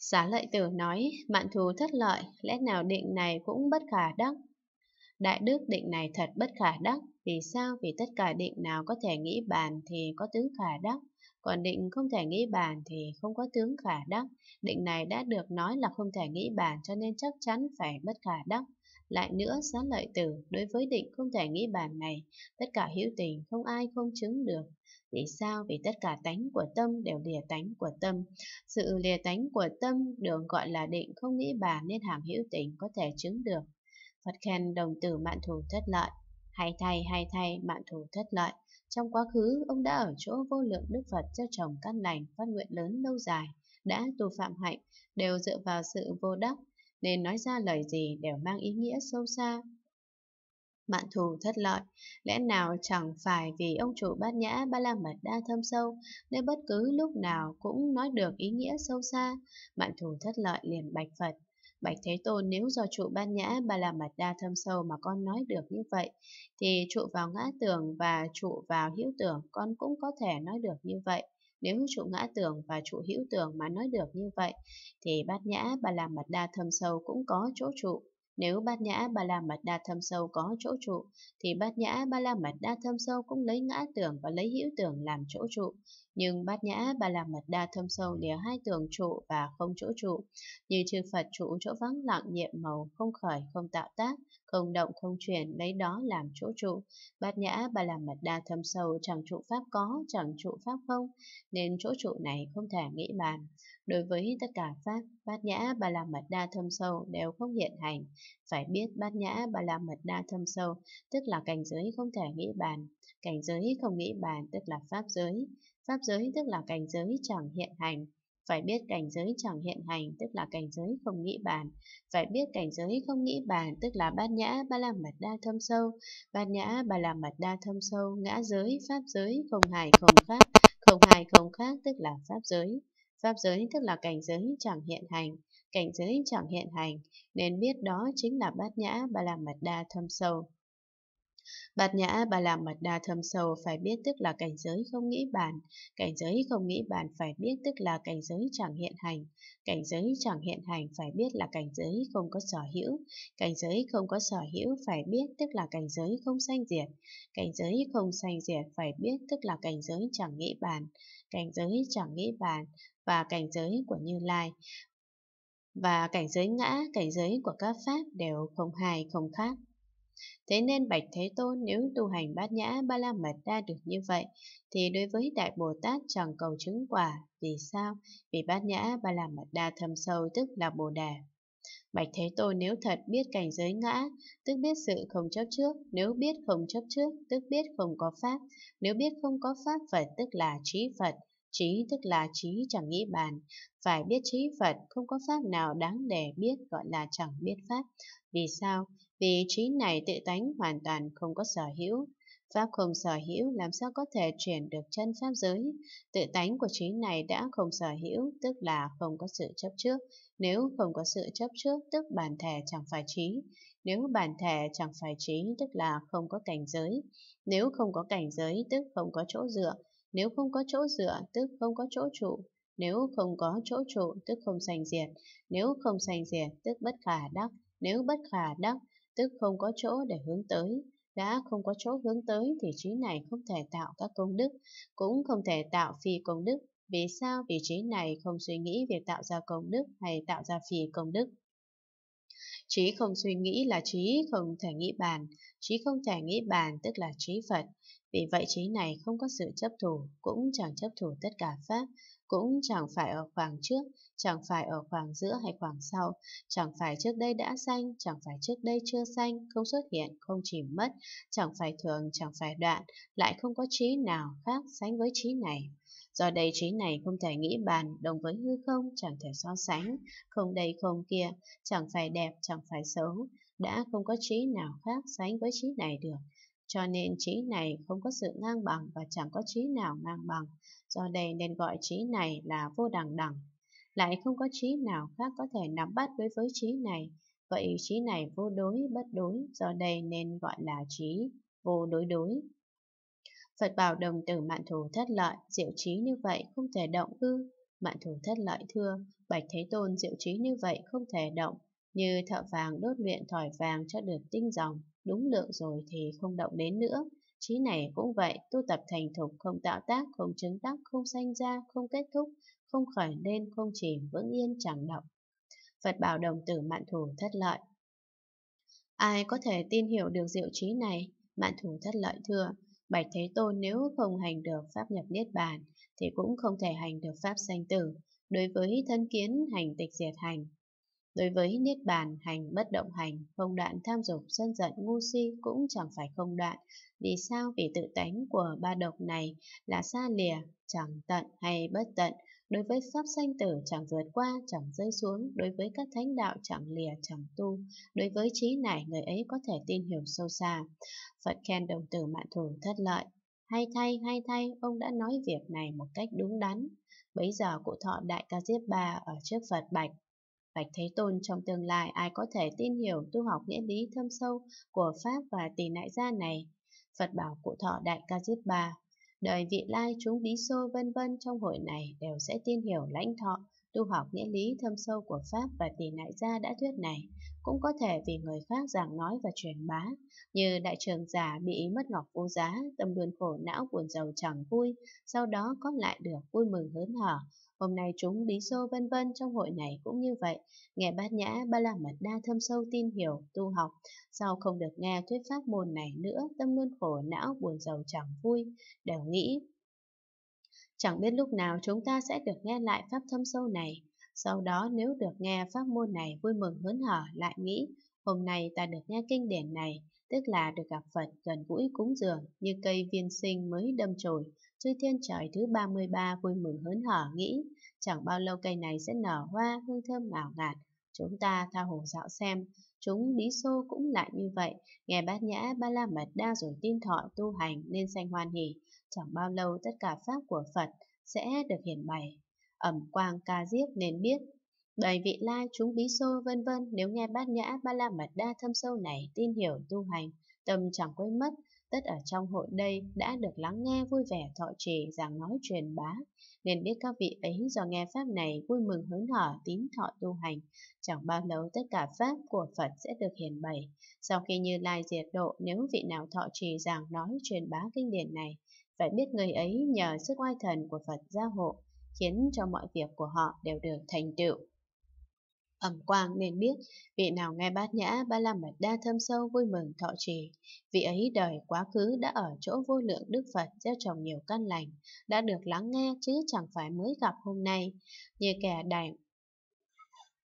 Xá lợi tử nói, mạn thú thất lợi, lẽ nào định này cũng bất khả đắc. Đại đức định này thật bất khả đắc, vì sao? Vì tất cả định nào có thể nghĩ bàn thì có tướng khả đắc, còn định không thể nghĩ bàn thì không có tướng khả đắc. Định này đã được nói là không thể nghĩ bàn cho nên chắc chắn phải bất khả đắc. Lại nữa, xá lợi tử, đối với định không thể nghĩ bàn này, tất cả hữu tình không ai không chứng được. Vì sao? Vì tất cả tánh của tâm đều lìa tánh của tâm. Sự lìa tánh của tâm được gọi là định không nghĩ bàn nên hàm hữu tình có thể chứng được. Phật khen đồng tử mạng thù thất lợi. Hay thay hay thay mạng thù thất lợi. Trong quá khứ, ông đã ở chỗ vô lượng Đức Phật cho trồng căn lành, phát nguyện lớn lâu dài, đã tu phạm hạnh, đều dựa vào sự vô đắc, nên nói ra lời gì đều mang ý nghĩa sâu xa, Mạn thù thất lợi, lẽ nào chẳng phải vì ông chủ bát nhã ba la mật đa thâm sâu, nên bất cứ lúc nào cũng nói được ý nghĩa sâu xa. Mạn thù thất lợi liền bạch Phật. Bạch Thế Tôn nếu do trụ bát nhã ba la mật đa thâm sâu mà con nói được như vậy, thì trụ vào ngã tưởng và trụ vào hữu tưởng con cũng có thể nói được như vậy. Nếu trụ ngã tưởng và trụ hữu tưởng mà nói được như vậy, thì bát nhã ba la mật đa thâm sâu cũng có chỗ trụ. Nếu bát nhã ba la mật đa thâm sâu có chỗ trụ, thì bát nhã ba la mật đa thâm sâu cũng lấy ngã tưởng và lấy hữu tưởng làm chỗ trụ. Nhưng bát nhã ba la mật đa thâm sâu lìa hai tưởng trụ và không chỗ trụ, như chư Phật trụ chỗ vắng lặng nhiệm màu, không khởi, không tạo tác, không động, không chuyển, lấy đó làm chỗ trụ. Bát nhã ba la mật đa thâm sâu chẳng trụ pháp có, chẳng trụ pháp không, nên chỗ trụ này không thể nghĩ bàn. Đối với tất cả pháp, bát nhã ba la mật đa thâm sâu đều không hiện hành. Phải biết bát nhã ba la mật đa thâm sâu, tức là cảnh giới không thể nghĩ bàn. Cảnh giới không nghĩ bàn tức là pháp giới. Pháp giới tức là cảnh giới chẳng hiện hành. Phải biết cảnh giới chẳng hiện hành tức là cảnh giới không nghĩ bàn. Phải biết cảnh giới không nghĩ bàn tức là bát nhã ba la mật đa thâm sâu. Bát nhã ba la mật đa thâm sâu, ngã giới, pháp giới, không hài không khác. Không hài không khác tức là pháp giới pháp giới tức là cảnh giới chẳng hiện hành, cảnh giới chẳng hiện hành, nên biết đó chính là bát nhã ba la mật đa thâm sâu. Bát nhã ba la mật đa thâm sâu phải biết tức là cảnh giới không nghĩ bàn, cảnh giới không nghĩ bàn phải biết tức là cảnh giới chẳng hiện hành, cảnh giới chẳng hiện hành phải biết là cảnh giới không có sở hữu, cảnh giới không có sở hữu phải biết tức là cảnh giới không sanh diệt, cảnh giới không sanh diệt phải biết tức là cảnh giới chẳng nghĩ bàn, cảnh giới chẳng nghĩ bàn và cảnh giới của Như Lai. Và cảnh giới ngã, cảnh giới của các Pháp đều không hài không khác. Thế nên Bạch Thế Tôn nếu tu hành bát nhã ba la mật đa được như vậy, thì đối với Đại Bồ Tát chẳng cầu chứng quả. Vì sao? Vì bát nhã ba la mật đa thâm sâu tức là Bồ Đà Bạch Thế Tôn nếu thật biết cảnh giới ngã, tức biết sự không chấp trước, nếu biết không chấp trước, tức biết không có pháp, nếu biết không có pháp Phật tức là trí Phật, trí tức là trí chẳng nghĩ bàn, phải biết trí Phật không có pháp nào đáng để biết gọi là chẳng biết pháp. Vì sao? Vì trí này tự tánh hoàn toàn không có sở hữu, Pháp không sở hữu làm sao có thể chuyển được chân Pháp giới. Tự tánh của trí này đã không sở hữu, tức là không có sự chấp trước. Nếu không có sự chấp trước, tức bản thể chẳng phải trí. Nếu bản thể chẳng phải trí, tức là không có cảnh giới. Nếu không có cảnh giới, tức không có chỗ dựa. Nếu không có chỗ dựa, tức không có chỗ trụ. Nếu không có chỗ trụ, tức không sanh diệt. Nếu không sanh diệt, tức bất khả đắc. Nếu bất khả đắc, tức không có chỗ để hướng tới đã không có chỗ hướng tới thì trí này không thể tạo các công đức, cũng không thể tạo phi công đức. Vì sao vị trí này không suy nghĩ về tạo ra công đức hay tạo ra phi công đức? Trí không suy nghĩ là trí không thể nghĩ bàn, trí không thể nghĩ bàn tức là trí Phật. Vì vậy trí này không có sự chấp thủ, cũng chẳng chấp thủ tất cả Pháp, cũng chẳng phải ở khoảng trước, chẳng phải ở khoảng giữa hay khoảng sau, chẳng phải trước đây đã xanh, chẳng phải trước đây chưa xanh, không xuất hiện, không chỉ mất, chẳng phải thường, chẳng phải đoạn, lại không có trí nào khác sánh với trí này. Do đây trí này không thể nghĩ bàn, đồng với hư không, chẳng thể so sánh, không đây không kia, chẳng phải đẹp, chẳng phải xấu, đã không có trí nào khác sánh với trí này được. Cho nên trí này không có sự ngang bằng và chẳng có trí nào ngang bằng do đây nên gọi trí này là vô đẳng đẳng. Lại không có trí nào khác có thể nắm bắt đối với trí này, vậy trí này vô đối, bất đối, do đây nên gọi là trí vô đối đối. Phật bảo đồng tử mạn thù thất lợi, diệu trí như vậy không thể động ư. Mạn thù thất lợi thưa, bạch thế tôn diệu trí như vậy không thể động, như thợ vàng đốt luyện thỏi vàng cho được tinh dòng, đúng lượng rồi thì không động đến nữa. Trí này cũng vậy, tu tập thành thục không tạo tác, không chứng tác, không sanh ra, không kết thúc, không khởi lên, không chìm, vững yên chẳng động. Phật bảo đồng tử mạn thủ thất lợi. Ai có thể tin hiểu được diệu trí này? Mạn thủ thất lợi thưa, Bạch Thế Tôn nếu không hành được pháp nhập Niết Bàn, thì cũng không thể hành được pháp sanh tử. Đối với thân kiến hành tịch diệt hành, Đối với Niết Bàn, hành bất động hành, không đoạn tham dục, sân giận, ngu si cũng chẳng phải không đoạn Vì sao? Vì tự tánh của ba độc này là xa lìa, chẳng tận hay bất tận. Đối với pháp sanh tử chẳng vượt qua, chẳng rơi xuống. Đối với các thánh đạo chẳng lìa, chẳng tu. Đối với trí này, người ấy có thể tin hiểu sâu xa. Phật khen đồng tử mạng thủ thất lợi. Hay thay, hay thay, ông đã nói việc này một cách đúng đắn. Bấy giờ cụ thọ Đại Ca Diếp Ba ở trước Phật Bạch Bạch Thế Tôn trong tương lai ai có thể tin hiểu tu học nghĩa lý thâm sâu của Pháp và tỷ nại gia này. Phật bảo cụ thọ Đại Ca Diếp Bà, đời vị lai chúng bí xô vân vân trong hội này đều sẽ tin hiểu lãnh thọ, tu học nghĩa lý thâm sâu của Pháp và tỷ nại gia đã thuyết này, cũng có thể vì người khác giảng nói và truyền bá, như đại trường giả bị mất ngọc vô giá, tâm luôn khổ não buồn giàu chẳng vui, sau đó có lại được vui mừng hớn hở, Hôm nay chúng Lý Sô vân vân trong hội này cũng như vậy. Nghe bát nhã, ba la mật đa thâm sâu tin hiểu, tu học. Sau không được nghe thuyết pháp môn này nữa, tâm luôn khổ não, buồn giàu chẳng vui, đều nghĩ. Chẳng biết lúc nào chúng ta sẽ được nghe lại pháp thâm sâu này. Sau đó nếu được nghe pháp môn này vui mừng hớn hở lại nghĩ, hôm nay ta được nghe kinh điển này, tức là được gặp Phật gần gũi cúng dường như cây viên sinh mới đâm chồi Chư thiên trời thứ 33 vui mừng hớn hở nghĩ, chẳng bao lâu cây này sẽ nở hoa hương thơm ngào ngạt. Chúng ta tha hồ dạo xem, chúng bí xô cũng lại như vậy, nghe bát nhã ba la mật đa rồi tin thọ tu hành nên sanh hoan hỷ. Chẳng bao lâu tất cả pháp của Phật sẽ được hiển bày. Ẩm quang ca diếp nên biết Đời vị lai chúng bí xô vân vân nếu nghe bát nhã ba la mật đa thâm sâu này tin hiểu tu hành, tâm chẳng quên mất, Tất ở trong hội đây đã được lắng nghe vui vẻ thọ trì giảng nói truyền bá, nên biết các vị ấy do nghe Pháp này vui mừng hớn hở tín thọ tu hành. Chẳng bao lâu tất cả Pháp của Phật sẽ được hiển bày. Sau khi Như Lai diệt độ, nếu vị nào thọ trì giảng nói truyền bá kinh điển này, phải biết người ấy nhờ sức oai thần của Phật gia hộ, khiến cho mọi việc của họ đều được thành tựu. Ẩm quang nên biết, vị nào nghe bát nhã ba la mật đa thâm sâu vui mừng thọ trì. Vị ấy đời quá khứ đã ở chỗ vô lượng Đức Phật gieo trồng nhiều căn lành, đã được lắng nghe chứ chẳng phải mới gặp hôm nay. Như kẻ đại